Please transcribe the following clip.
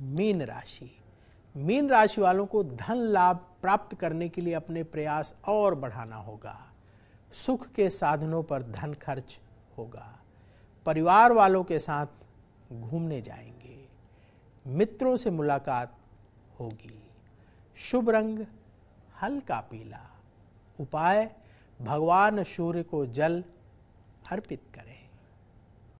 mean राशि mean राशि वालों को धन लाभ प्राप्त करने के लिए अपने प्रयास और बढ़ाना होगा सुख के साधनों पर धन खर्च होगा परिवार वालों के साथ घूमने जाएंगे मित्रों से मुलाकात होगी शुभ रंग हल्का पीला उपाय भगवान सूर्य को जल अर्पित करें